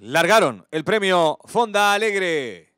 Largaron el premio Fonda Alegre.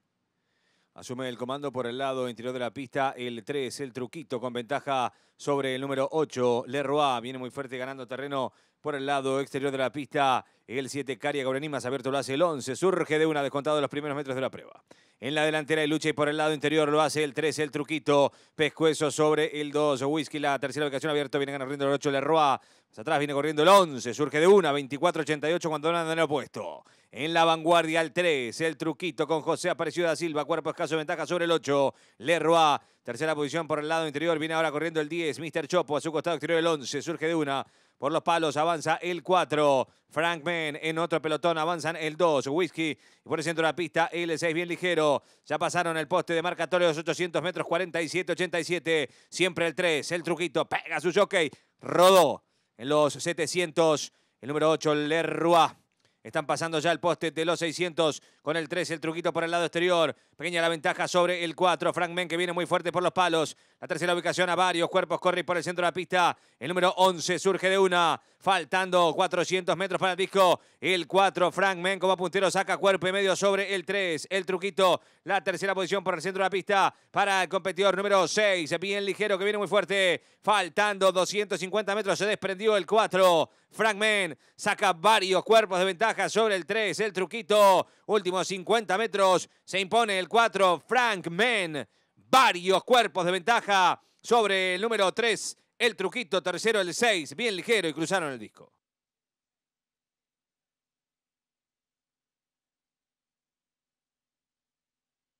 Asume el comando por el lado interior de la pista el 3, el truquito con ventaja sobre el número 8, Leroy. Viene muy fuerte ganando terreno por el lado exterior de la pista. El 7, Caria Más abierto lo hace el 11. Surge de una descontado los primeros metros de la prueba. En la delantera el lucha y por el lado interior lo hace el 3, el truquito. Pescuezo sobre el 2, Whisky, la tercera ubicación abierto. Viene ganando el 8, Leroy atrás viene corriendo el 11, surge de una, 24-88 cuando andan en el opuesto. En la vanguardia el 3, el truquito con José apareció da Silva, cuerpo escaso, ventaja sobre el 8, Leroy. Tercera posición por el lado interior, viene ahora corriendo el 10, Mr. Chopo a su costado exterior el 11, surge de una. Por los palos avanza el 4. Frankman en otro pelotón avanzan el 2. Whisky y por el centro de la pista el 6 bien ligero. Ya pasaron el poste de marcatorio de los 800 metros 47-87. Siempre el 3. El truquito pega su jockey. Rodó en los 700. El número 8, Leroy. Están pasando ya el poste de los 600 con el 3, el truquito por el lado exterior. Pequeña la ventaja sobre el 4. Frank Men que viene muy fuerte por los palos. La tercera ubicación a varios cuerpos corre por el centro de la pista. El número 11 surge de una. Faltando 400 metros para el disco. El 4, Frank Men como puntero, saca cuerpo y medio sobre el 3. El truquito, la tercera posición por el centro de la pista para el competidor número 6. Bien ligero que viene muy fuerte. Faltando 250 metros, se desprendió el 4. Frank Men saca varios cuerpos de ventaja sobre el 3. El truquito, últimos 50 metros, se impone el 4. Frank Men varios cuerpos de ventaja sobre el número 3, el Truquito, tercero el 6, bien ligero y cruzaron el disco.